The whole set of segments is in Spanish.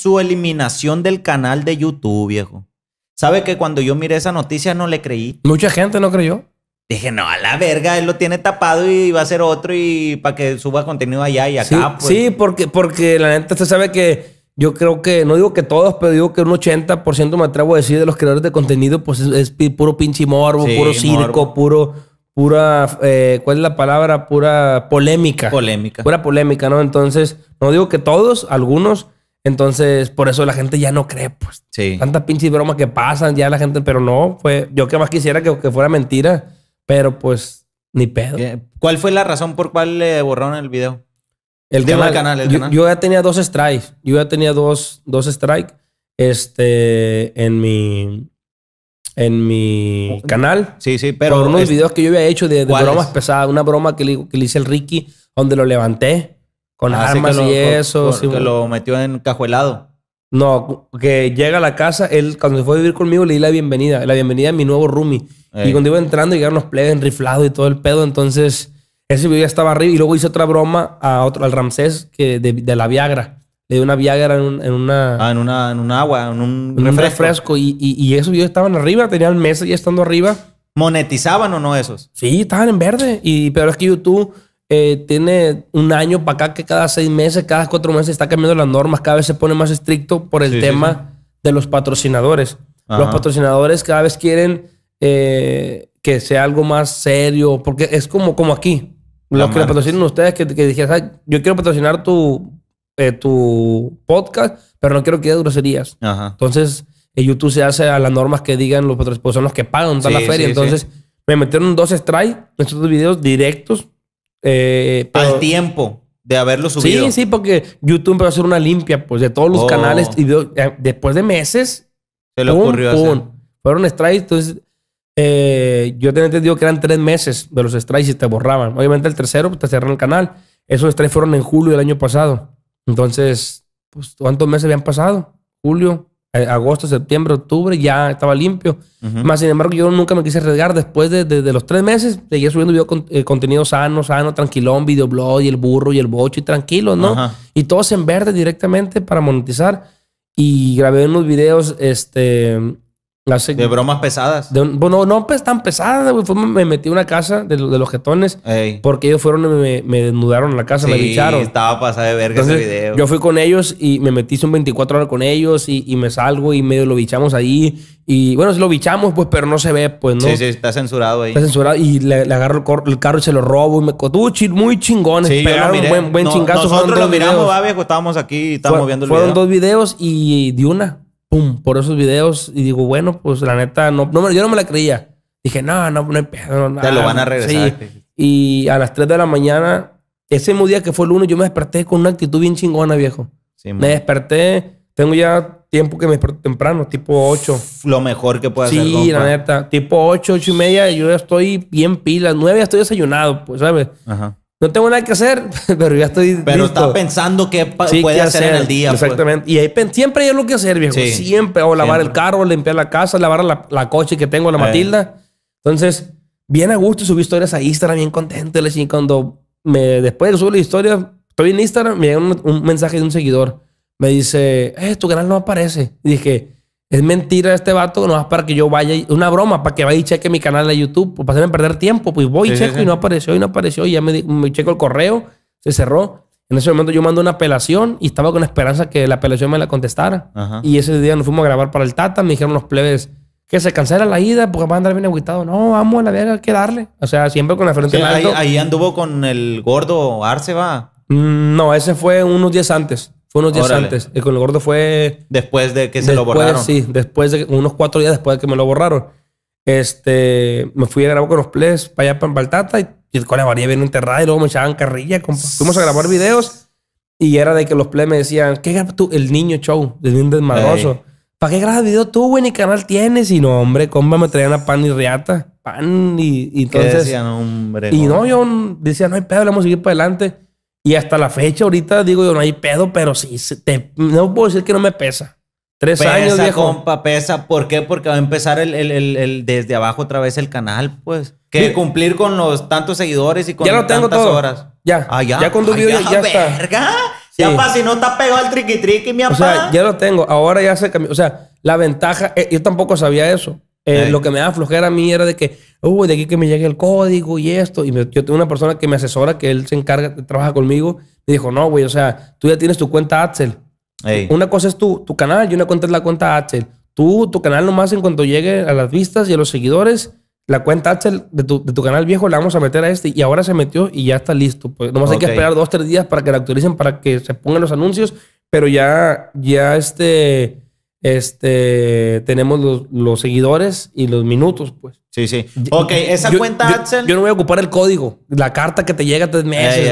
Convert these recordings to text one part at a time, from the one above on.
su eliminación del canal de YouTube, viejo. ¿Sabe que cuando yo miré esa noticia no le creí? Mucha gente no creyó. Dije, no, a la verga, él lo tiene tapado y va a ser otro y para que suba contenido allá y acá. Pues". Sí, porque, porque la gente usted sabe que yo creo que, no digo que todos, pero digo que un 80% me atrevo a decir de los creadores de contenido, pues es, puro pinche morbo, puro circo, puro, pura, eh, ¿cuál es la palabra? Pura polémica. Polémica. Pura polémica, ¿no? Entonces, no digo que todos, algunos, entonces, por eso la gente ya no cree, pues. Sí. Tanta pinche broma que pasan ya la gente, pero no, fue. Yo que más quisiera que, que fuera mentira, pero pues ni pedo. ¿Cuál fue la razón por cual le borraron el video? El canal. canal, yo, ya tenía dos strikes. Yo ya tenía dos, dos strikes este, en mi, en mi oh, canal. Sí, sí, pero. Por unos videos que yo había hecho de, bromas pesadas. Una broma que le, que le hice el Ricky, donde lo levanté. Con armas y eso. lo metió en cajuelado. No, que llega a la casa, él cuando se fue a vivir conmigo le di la bienvenida, la bienvenida a mi nuevo roomie. Y cuando iba entrando llegaron los plebes riflado y todo el pedo, entonces ese video ya estaba arriba y luego hice otra broma a otro, al Ramsés que de, la Viagra. Le di una Viagra en, un, una... Ah, en un agua, en un, refresco. Y, y, esos videos estaban arriba, tenían meses y estando arriba. ¿Monetizaban o no esos? Sí, estaban en verde. Y, pero es que YouTube eh, tiene un año para acá que cada seis meses, cada cuatro meses está cambiando las normas, cada vez se pone más estricto por el tema de los patrocinadores. Los patrocinadores cada vez quieren eh, que sea algo más serio, porque es como, como aquí. Los que patrocinan ustedes, que, que yo quiero patrocinar tu, eh, tu podcast, pero no quiero que haya groserías. Entonces, YouTube se hace a las normas que digan los patrocinadores, pues, son los que pagan toda la feria. Entonces, me metieron dos strikes en estos videos directos eh, Al tiempo de haberlo subido. Sí, sí, porque YouTube empezó a hacer una limpia pues, de todos los oh. canales y eh, después de meses. Se le ocurrió Fueron strikes, entonces eh, yo tenía entendido que eran tres meses de los strikes y te borraban. Obviamente el tercero pues, te cerraron el canal. Esos strikes fueron en julio del año pasado. Entonces, pues, ¿cuántos meses habían pasado? Julio, eh, agosto, septiembre, octubre, ya estaba limpio. Más sin embargo, yo nunca me quise arriesgar. Después de, de, los tres meses, seguía subiendo eh, contenido sano, sano, tranquilón, videoblog y el burro y el bocho y tranquilo, ¿no? Y todos en verde directamente para monetizar. Y grabé unos videos, este, de bromas pesadas. De bueno, no pues, tan pesadas, me metí una casa de, los jetones. Porque ellos fueron y me, desnudaron la casa, me bicharon. estaba pasada de verga ese video. Yo fui con ellos y me metí un 24 horas con ellos y, me salgo y medio lo bichamos ahí. Y bueno, lo bichamos, pues, pero no se ve, pues, ¿no? Sí, sí, está censurado ahí. Está censurado y le, agarro el, el, carro y se lo robo. Y me cotuchi muy chingón. Sí, pegaron buen, chingazo. Nosotros lo miramos, Babia, estábamos aquí y estábamos viendo Fueron dos videos y de una pum, por esos videos. Y digo, bueno, pues la neta, no, yo no me la creía. Dije, no, no, no hay pedo. No, Te lo van a regresar. Y a las 3 de la mañana, ese mismo día que fue el lunes, yo me desperté con una actitud bien chingona, viejo. me desperté, tengo ya tiempo que me desperté temprano, tipo 8. Lo mejor que pueda hacer. Sí, la neta. Tipo 8, 8 y media, yo ya estoy bien pila, 9 ya estoy desayunado, pues, ¿sabes? Ajá no tengo nada que hacer, pero ya estoy. Pero está pensando qué puede hacer, en el día. Pues. Exactamente. Y siempre hay lo que hacer, viejo. Siempre. O lavar el carro, limpiar la casa, lavar la, coche que tengo, la eh. Matilda. Entonces, bien a gusto, subí historias a Instagram, bien contento. Y cuando me, después de subir la historia, estoy en Instagram, me llega un, un, mensaje de un seguidor. Me dice, eh, tu canal no aparece. Y dije, es mentira este vato, no es para que yo vaya, una broma, para que vaya y cheque mi canal de YouTube, pues, para hacerme perder tiempo. Pues voy y checo y no apareció, y no apareció, y ya me, checo el correo, se cerró. En ese momento yo mando una apelación y estaba con esperanza que la apelación me la contestara. Y ese día nos fuimos a grabar para el Tata, me dijeron los plebes que se cancelara la ida porque va a andar bien agüitado. No, vamos a la verga, hay que darle. O sea, siempre con la frente Ahí, anduvo con el gordo Arce, va. Mm, no, ese fue unos días antes. Fue unos días antes. El con el gordo fue. Después de que se lo borraron. Sí, después de unos cuatro días después de que me lo borraron. Este, me fui a grabar con los plays para allá para Baltata y, y con la varía bien enterrada y luego me echaban carrilla. Compa. Fuimos a grabar videos y era de que los plays me decían, ¿qué grabas tú? El niño show, de niño desmadroso. ¿Para qué grabas video tú, güey? Ni canal tienes. Y no, hombre, compa, me traían a pan y riata. Pan y, entonces. decían, hombre? Y no, yo decía, no hay pedo, le vamos a seguir para adelante. Y hasta la fecha, ahorita digo yo, no hay pedo, pero sí, te, no puedo decir que no me pesa. Tres años, viejo. compa, pesa. ¿Por qué? Porque va a empezar el, desde abajo otra vez el canal, pues. Que cumplir con los tantos seguidores y con ya lo tantas tengo todo. horas. Ya. Ah, ya. Ya con tu video ya, ya está. Verga. Ya pa, si no está pegado al triqui triqui, mi O sea, ya lo tengo. Ahora ya se O sea, la ventaja, eh, yo tampoco sabía eso. Eh, lo que me da flojera a mí era de que, uy, de aquí que me llegue el código y esto. Y yo tengo una persona que me asesora, que él se encarga, trabaja conmigo. Me dijo, no, güey, o sea, tú ya tienes tu cuenta Axel. Una cosa es tu, tu canal y una cuenta es la cuenta Axel. Tú, tu canal nomás en cuanto llegue a las vistas y a los seguidores, la cuenta Axel de tu, canal viejo la vamos a meter a este y ahora se metió y ya está listo. Pues nomás hay que esperar dos, tres días para que la actualicen, para que se pongan los anuncios, pero ya, ya este este, tenemos los, seguidores y los minutos, pues. Sí, sí. Ok, esa cuenta yo, Yo no voy a ocupar el código, la carta que te llega tres meses.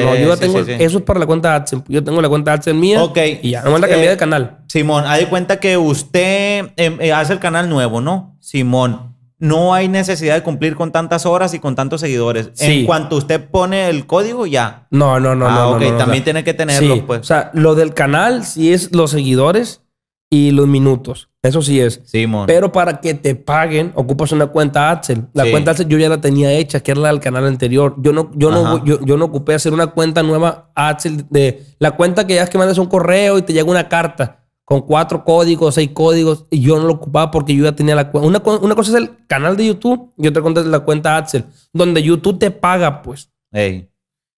Eso es para la cuenta AdSense Yo tengo la cuenta AdSense mía. Ok. Y ya nomás la el eh, canal. Simón, hay cuenta que usted em, eh, hace el canal nuevo, ¿no? Simón. No hay necesidad de cumplir con tantas horas y con tantos seguidores. En cuanto usted pone el código, ya. No, no, no. Ah, no, ok. También tiene que tenerlo, pues. O sea, lo del canal, si es los seguidores y los minutos. Eso sí es. Sí, Pero para que te paguen, ocupas una cuenta Axel. La cuenta Axel yo ya la tenía hecha, que era la del canal anterior. Yo no, yo yo, no ocupé hacer una cuenta nueva Axel de la cuenta que ya es que mandas un correo y te llega una carta con cuatro códigos, seis códigos, y yo no lo ocupaba porque yo ya tenía la cuenta. Una, cosa es el canal de YouTube y otra cosa es la cuenta Axel, donde YouTube te paga, pues.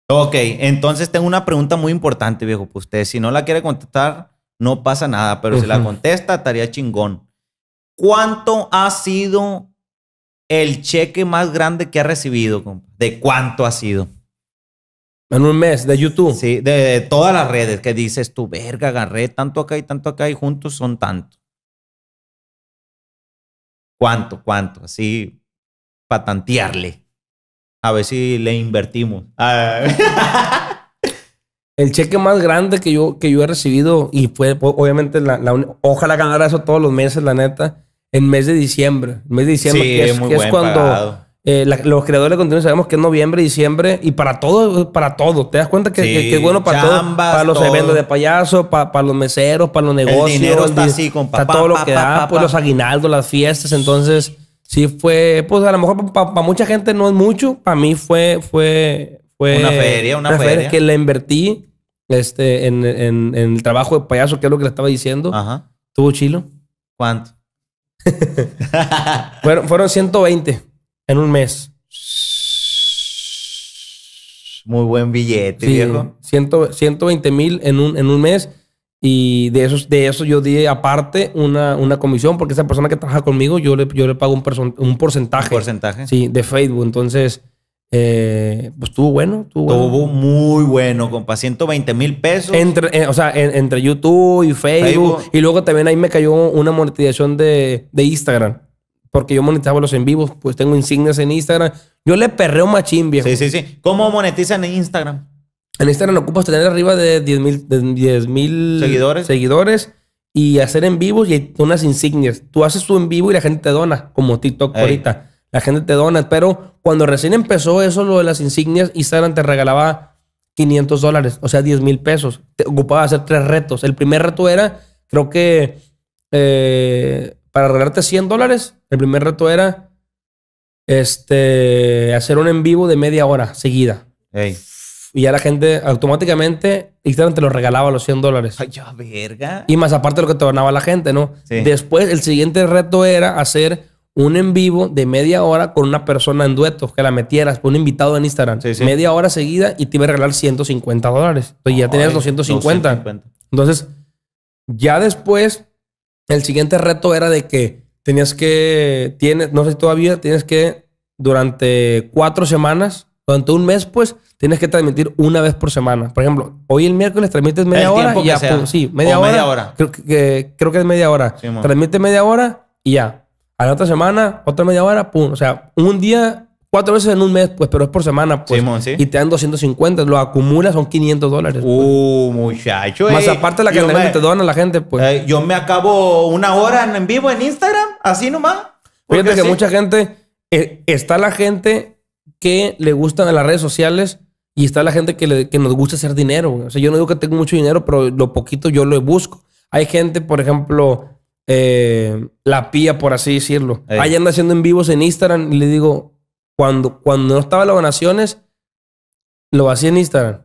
Ok, entonces tengo una pregunta muy importante, viejo, para pues usted. Si no la quiere contestar, no pasa nada, pero si la contesta, estaría chingón. ¿Cuánto ha sido el cheque más grande que ha recibido, compa? ¿De cuánto ha sido? En un mes, de YouTube. Sí, de, todas las redes que dices tu verga, agarré tanto acá y tanto acá y juntos son tanto. ¿Cuánto, cuánto? Así, patantearle A ver si le invertimos. Ah. El cheque más grande que yo, que yo he recibido, y fue obviamente, la, la, ojalá ganara eso todos los meses, la neta, en mes de diciembre. El mes de diciembre, que es, cuando eh, los creadores de contenido sabemos que es noviembre, diciembre, y para todo, para todo. Te das cuenta que, es bueno para todos Para los eventos de payaso, para, los meseros, para los negocios. El dinero está así, con Está todo lo que da, pues los aguinaldos, las fiestas. Entonces, sí fue, pues a lo mejor para, mucha gente no es mucho. Para mí fue, fue, fue una feria, una, feria. feria. que la invertí este, en, el trabajo de payaso, que es lo que le estaba diciendo. ¿Tuvo chilo? ¿Cuánto? fueron, fueron 120 en un mes. Muy buen billete, viejo. 100, 120 mil en un, en un mes. Y de eso, de yo di aparte una, una comisión, porque esa persona que trabaja conmigo, yo le, yo le pago un, un porcentaje. porcentaje. Sí, de Facebook. Entonces, eh, pues estuvo bueno, estuvo muy bueno, compa. 120 mil pesos. Entre, eh, o sea, entre YouTube y Facebook, Y luego también ahí me cayó una monetización de, de Instagram. Porque yo monetizaba los en vivos, pues tengo insignias en Instagram. Yo le perreo machín, viejo. Sí, sí, sí. ¿Cómo monetizan en Instagram? En Instagram lo ocupas tener arriba de 10 mil seguidores. seguidores y hacer en vivos y unas insignias. Tú haces tu en vivo y la gente te dona, como TikTok ahorita la gente te dona. Pero cuando recién empezó eso, lo de las insignias, Instagram te regalaba 500 dólares, o sea, 10 mil pesos. Te ocupaba hacer tres retos. El primer reto era, creo que eh, para regalarte 100 dólares, el primer reto era este, hacer un en vivo de media hora seguida. Y ya la gente automáticamente, Instagram te lo regalaba los 100 dólares. Ay, ya, verga. Y más aparte de lo que te donaba la gente, ¿no? Después, el siguiente reto era hacer un en vivo de media hora con una persona en dueto, que la metieras, un invitado en Instagram, media hora seguida y te iba a regalar 150 dólares. ya tenías 250. Entonces, ya después, el siguiente reto era de que tenías que, tienes, no sé si todavía, tienes que durante cuatro semanas, durante un mes, pues, tienes que transmitir una vez por semana. Por ejemplo, hoy el miércoles transmites media hora y ya, pues, sí, media hora. Creo que, creo que es media hora. Transmite media hora y ya a la otra semana, otra media hora, pum. O sea, un día, cuatro veces en un mes, pues, pero es por semana, pues. Y te dan 250, lo acumulas, son 500 dólares. Pues. Uh, muchacho. Más aparte eh. aparte la cantidad que te donan la gente, pues. Eh, yo me acabo una hora en vivo en Instagram, así nomás. Fíjate que mucha gente, eh, está la gente que le gustan las redes sociales y está la gente que, nos gusta hacer dinero. O sea, yo no digo que tengo mucho dinero, pero lo poquito yo lo busco. Hay gente, por ejemplo, eh, la pía, por así decirlo. Ahí. haciendo en vivos en Instagram y le digo, cuando, cuando no estaba las donaciones, lo hacía en Instagram.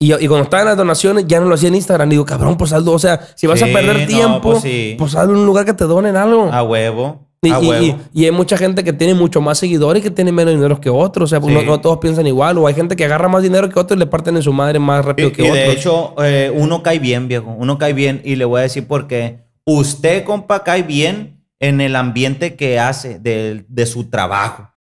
Y, cuando estaban las donaciones, ya no lo hacía en Instagram. Y digo, cabrón, pues saldo. O sea, si vas a perder pues tiempo, pues, en un lugar que te donen algo. A huevo. Y, a huevo. Y, hay mucha gente que tiene mucho más seguidores y que tiene menos dinero que otros. O sea, pues no, todos piensan igual. O hay gente que agarra más dinero que otros y le parten en su madre más rápido que otros. de hecho, eh, uno cae bien, viejo. Uno cae bien. Y le voy a decir por qué. Usted, compa, cae bien en el ambiente que hace de su trabajo.